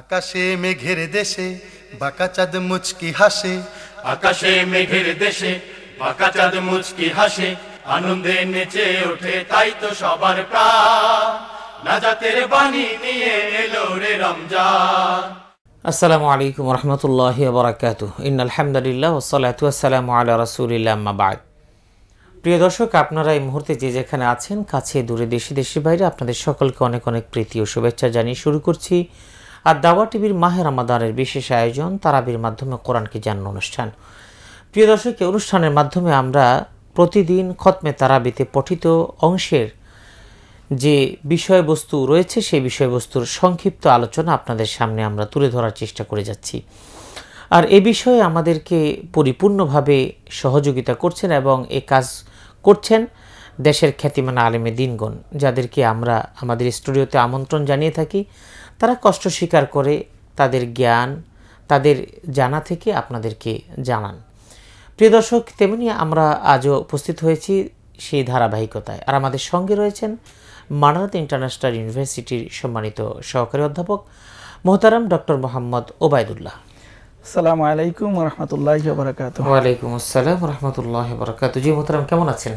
আকাশে মেঘের দেশে বাঁকা চাঁদ মুচকি হাসে আকাশে মেঘের দেশে বাঁকা চাঁদ মুচকি হাসে আনন্দে নেচে ওঠে তাই তো সবার প্রাণ বাণী নিয়ে এলো রে রমজান আসসালামু আলাইকুম রহমতুল্লাহ বরাকাত ইনালহামদুলিল্লাহ ওসলাত আসসালামু আল্লাহ রসুলিল্লাহ বাদ প্রিয় দর্শক আপনারা এই মুহূর্তে যে যেখানে আছেন কাছে দূরে দেশি দেশের বাইরে আপনাদের সকলকে অনেক অনেক প্রীতি ও শুভেচ্ছা জানিয়ে শুরু করছি আর দাওয়া টিভির মাহের রামাদানের বিশেষ আয়োজন তারাবির মাধ্যমে কোরআনকে জান্ন অনুষ্ঠান প্রিয় দর্শক অনুষ্ঠানের মাধ্যমে আমরা প্রতিদিন খতমে তারাবিতে পঠিত অংশের যে বিষয়বস্তু রয়েছে সেই বিষয়বস্তুর সংক্ষিপ্ত আলোচনা আপনাদের সামনে আমরা তুলে ধরার চেষ্টা করে যাচ্ছি আর এ বিষয়ে আমাদেরকে পরিপূর্ণভাবে সহযোগিতা করছেন এবং এ কাজ করছেন দেশের খ্যাতিমান আলেমে দিনগণ যাদেরকে আমরা আমাদের স্টুডিওতে আমন্ত্রণ জানিয়ে থাকি তারা কষ্ট স্বীকার করে তাদের জ্ঞান তাদের জানা থেকে আপনাদেরকে জানান প্রিয় দর্শক তেমনি আমরা আজও উপস্থিত হয়েছি সেই ধারাবাহিকতায় আর আমাদের সঙ্গে রয়েছেন মানারাত ইন্টারন্যাশনাল ইউনিভার্সিটির সম্মানিত সহকারী অধ্যাপক মোহতারাম ডক্টর মোহাম্মদ ওবায়দুল্লাহ আলাইকুম ওয়ালাইকুম আসসালাম জি কেমন আছেন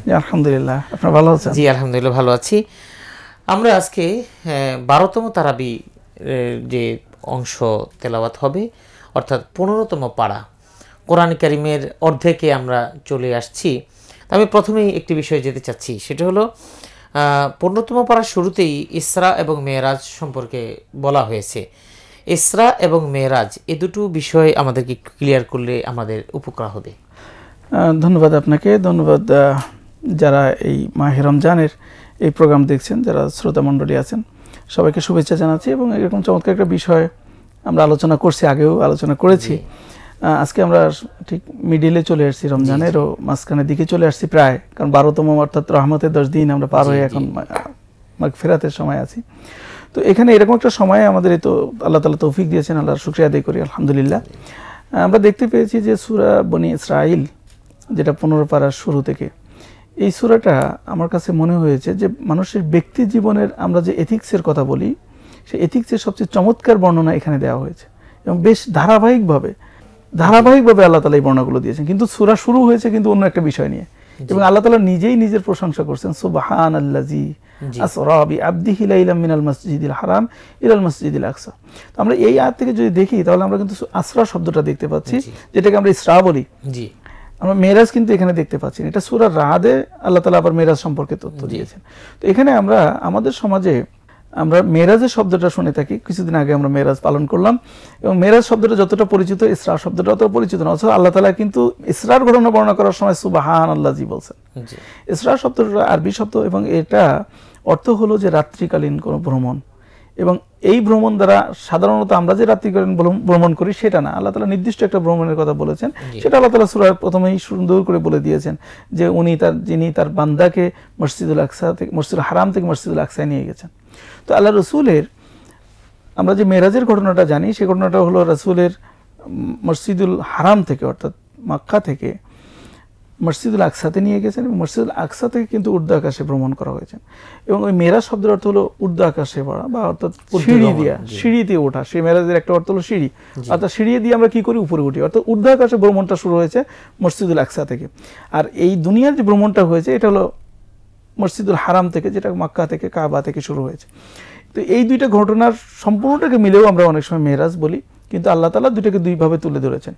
আপনার ভালো আছেন জি আলহামদুলিল্লাহ ভালো আছি আমরা আজকে বারোতম তারাবি যে অংশ তেলাওয়াত হবে অর্থাৎ পনেরোতম পাড়া কোরআন কারিমের অর্ধেকে আমরা চলে আসছি আমি প্রথমেই একটি বিষয়ে যেতে চাচ্ছি সেটা হলো পনেরোতম পাড়ার শুরুতেই ইসরা এবং মেয়েরাজ সম্পর্কে বলা হয়েছে ইসরা এবং মেয়েরাজ এ দুটো বিষয় আমাদেরকে ক্লিয়ার করলে আমাদের উপকার হবে ধন্যবাদ আপনাকে ধন্যবাদ যারা এই মাহে রমজানের এই প্রোগ্রাম দেখছেন যারা শ্রোতামণ্ডলী আছেন সবাইকে শুভেচ্ছা জানাচ্ছি এবং এরকম চমৎকার একটা বিষয় আমরা আলোচনা করছি আগেও আলোচনা করেছি আজকে আমরা ঠিক মিডিলে চলে আসছি রমজানেরও মাঝখানের দিকে চলে আসছি প্রায় কারণ বারোতম অর্থাৎ রহমতের দশ দিন আমরা পার হয়ে এখন ফেরাতের সময় আছি তো এখানে এরকম একটা সময় আমাদের এই তো আল্লাহ তালা তৌফিক দিয়েছেন আল্লাহ শুক্রিয়া আদায় করি আলহামদুলিল্লাহ আমরা দেখতে পেয়েছি যে সুরা বনি ইসরাইল যেটা পনেরো পাড়ার শুরু থেকে এই সুরাটা আমার কাছে মনে হয়েছে যে মানুষের ব্যক্তি জীবনের আমরা যে এথিক্সের কথা বলি সেই এথিক্সের সবচেয়ে চমৎকার বর্ণনা এখানে দেওয়া হয়েছে এবং বেশ ধারাবাহিকভাবে ধারাবাহিকভাবে আল্লাহ তালা এই বর্ণাগুলো দিয়েছেন কিন্তু সুরা শুরু হয়েছে কিন্তু অন্য একটা বিষয় নিয়ে এবং আল্লাহ তালা নিজেই নিজের প্রশংসা করছেন সুবাহান আল্লাজি আসরাবি আব্দি হিলাইলাম মিনাল মসজিদুল হারাম ইলাল মসজিদুল আকসা তো আমরা এই আয় থেকে যদি দেখি তাহলে আমরা কিন্তু আসরা শব্দটা দেখতে পাচ্ছি যেটাকে আমরা ইসরা বলি আমরা মেয়েরাজ কিন্তু এখানে দেখতে পাচ্ছি এটা সুরা রাদে আল্লাহ তালা আবার মেয়েরাজ সম্পর্কে তথ্য দিয়েছেন তো এখানে আমরা আমাদের সমাজে আমরা মেয়েরাজের শব্দটা শুনে থাকি কিছুদিন আগে আমরা মেয়েরাজ পালন করলাম এবং মেয়েরাজ শব্দটা যতটা পরিচিত ইসরার শব্দটা অত পরিচিত না অথচ আল্লাহ তালা কিন্তু ইসরার ঘটনা বর্ণনা করার সময় সুবাহান আল্লাহজি বলছেন ইসরা শব্দটা আরবি শব্দ এবং এটা অর্থ হলো যে রাত্রিকালীন কোনো ভ্রমণ এবং এই ভ্রমণ দ্বারা সাধারণত আমরা যে রাত্রিকালীন ভ্রমণ করি সেটা না আল্লাহ তালা নির্দিষ্ট একটা ভ্রমণের কথা বলেছেন সেটা আল্লাহ তালা সুরার প্রথমেই সুন্দর করে বলে দিয়েছেন যে উনি তার যিনি তার বান্দাকে মসজিদুল আকসা থেকে মসজিদুল হারাম থেকে মসজিদুল আকসায় নিয়ে গেছেন তো আল্লাহ রসুলের আমরা যে মেরাজের ঘটনাটা জানি সেই ঘটনাটা হলো রসুলের মসজিদুল হারাম থেকে অর্থাৎ মাক্কা থেকে মসজিদুল আকসাতে নিয়ে গেছেন এবং মসজিদুল আকসা থেকে কিন্তু উর্দু আকাশে ভ্রমণ করা হয়েছে এবং ওই মেরা শব্দের অর্থ হলো উর্দু আকাশে পড়া বা অর্থাৎ সিঁড়ি দিয়া সিঁড়িতে ওঠা সেই মেরাজের একটা অর্থ হলো সিঁড়ি অর্থাৎ সিঁড়ি দিয়ে আমরা কি করি উপরে উঠি অর্থাৎ উর্দু আকাশে ভ্রমণটা শুরু হয়েছে মসজিদুল আকসা থেকে আর এই দুনিয়ার যে ভ্রমণটা হয়েছে এটা হলো মসজিদুল হারাম থেকে যেটা মাক্কা থেকে কাবা থেকে শুরু হয়েছে তো এই দুইটা ঘটনার সম্পূর্ণটাকে মিলেও আমরা অনেক সময় মেরাজ বলি কিন্তু আল্লাহ তালা দুটাকে দুইভাবে তুলে ধরেছেন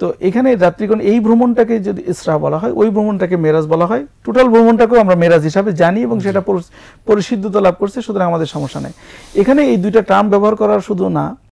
তো এখানে রাত্রিকোণ এই ভ্রমণটাকে যদি ইসরা বলা হয় ওই ভ্রমণটাকে মেরাজ বলা হয় টোটাল ভ্রমণটাকেও আমরা মেরাজ হিসাবে জানি এবং সেটা পরিসিদ্ধতা লাভ করছে সুতরাং আমাদের সমস্যা নেই এখানে এই দুইটা টার্ম ব্যবহার করা শুধু না